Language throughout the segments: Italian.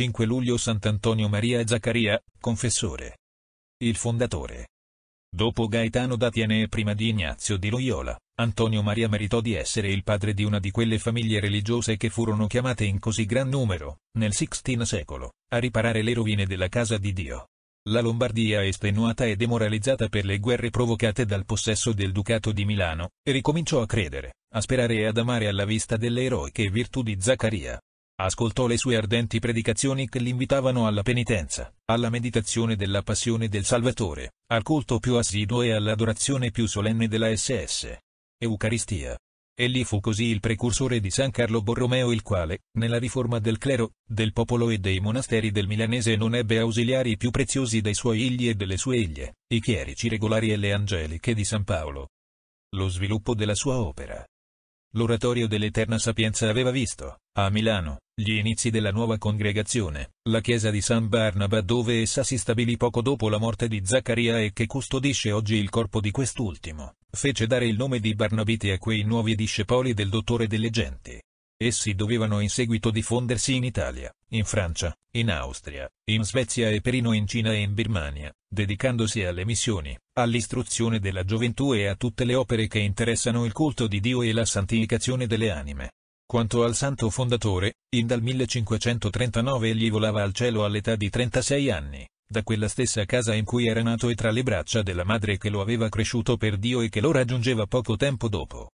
5 luglio Sant'Antonio Maria Zaccaria, confessore. Il fondatore. Dopo Gaetano Datiene e prima di Ignazio di Loyola, Antonio Maria meritò di essere il padre di una di quelle famiglie religiose che furono chiamate in così gran numero, nel XVI secolo, a riparare le rovine della casa di Dio. La Lombardia, estenuata e demoralizzata per le guerre provocate dal possesso del Ducato di Milano, ricominciò a credere, a sperare e ad amare alla vista delle eroiche virtù di Zaccaria ascoltò le sue ardenti predicazioni che l'invitavano alla penitenza, alla meditazione della passione del Salvatore, al culto più assiduo e all'adorazione più solenne della SS. Eucaristia. Egli fu così il precursore di San Carlo Borromeo il quale, nella riforma del clero, del popolo e dei monasteri del Milanese non ebbe ausiliari più preziosi dei suoi igli e delle sue iglie, i chierici regolari e le angeliche di San Paolo. Lo sviluppo della sua opera l'oratorio dell'Eterna Sapienza aveva visto, a Milano, gli inizi della nuova congregazione, la chiesa di San Barnaba dove essa si stabilì poco dopo la morte di Zaccaria e che custodisce oggi il corpo di quest'ultimo, fece dare il nome di Barnabiti a quei nuovi discepoli del dottore delle genti. Essi dovevano in seguito diffondersi in Italia, in Francia, in Austria, in Svezia e perino in Cina e in Birmania dedicandosi alle missioni, all'istruzione della gioventù e a tutte le opere che interessano il culto di Dio e la santificazione delle anime. Quanto al santo fondatore, in dal 1539 egli volava al cielo all'età di 36 anni, da quella stessa casa in cui era nato e tra le braccia della madre che lo aveva cresciuto per Dio e che lo raggiungeva poco tempo dopo.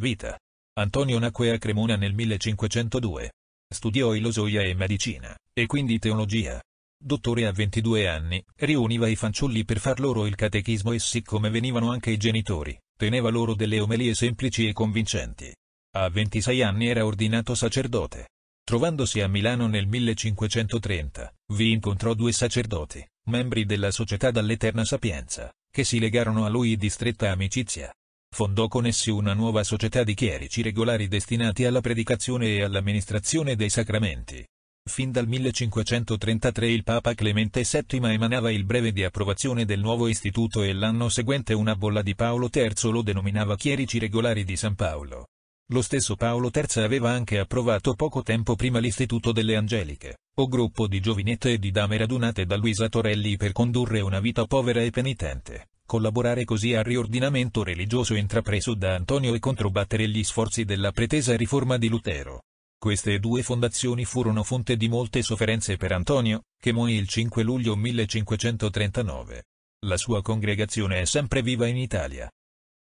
Vita. Antonio nacque a Cremona nel 1502. Studiò ilosoia e medicina, e quindi teologia, dottore a 22 anni, riuniva i fanciulli per far loro il catechismo e siccome venivano anche i genitori, teneva loro delle omelie semplici e convincenti. A 26 anni era ordinato sacerdote. Trovandosi a Milano nel 1530, vi incontrò due sacerdoti, membri della Società dall'Eterna Sapienza, che si legarono a lui di stretta amicizia. Fondò con essi una nuova società di chierici regolari destinati alla predicazione e all'amministrazione dei sacramenti, Fin dal 1533 il Papa Clemente VII emanava il breve di approvazione del nuovo istituto e l'anno seguente una bolla di Paolo III lo denominava Chierici regolari di San Paolo. Lo stesso Paolo III aveva anche approvato poco tempo prima l'istituto delle Angeliche, o gruppo di giovinette e di dame radunate da Luisa Torelli per condurre una vita povera e penitente, collaborare così al riordinamento religioso intrapreso da Antonio e controbattere gli sforzi della pretesa riforma di Lutero. Queste due fondazioni furono fonte di molte sofferenze per Antonio, che morì il 5 luglio 1539. La sua congregazione è sempre viva in Italia.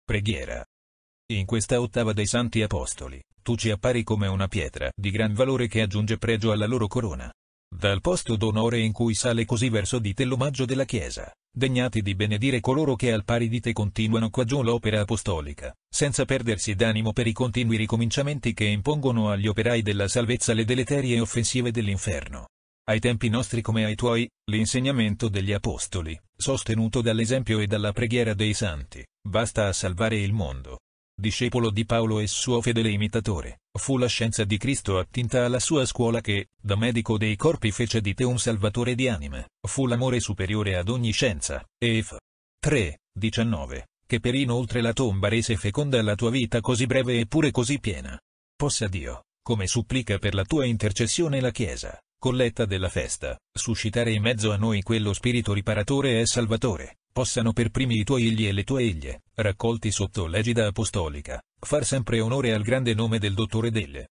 Preghiera. In questa ottava dei Santi Apostoli, tu ci appari come una pietra di gran valore che aggiunge pregio alla loro corona. Dal posto d'onore in cui sale così verso di te l'omaggio della Chiesa degnati di benedire coloro che al pari di te continuano qua giù l'opera apostolica, senza perdersi d'animo per i continui ricominciamenti che impongono agli operai della salvezza le deleterie offensive dell'inferno. Ai tempi nostri come ai tuoi, l'insegnamento degli apostoli, sostenuto dall'esempio e dalla preghiera dei santi, basta a salvare il mondo. Discepolo di Paolo e suo fedele imitatore. Fu la scienza di Cristo attinta alla sua scuola che, da medico dei corpi fece di te un salvatore di anime, fu l'amore superiore ad ogni scienza, Ef. 3, 19, che per inoltre la tomba rese feconda la tua vita così breve eppure così piena. Possa Dio, come supplica per la tua intercessione la Chiesa, colletta della festa, suscitare in mezzo a noi quello spirito riparatore e salvatore, possano per primi i tuoi egli e le tue eglie, raccolti sotto l'egida apostolica, far sempre onore al grande nome del dottore Delle.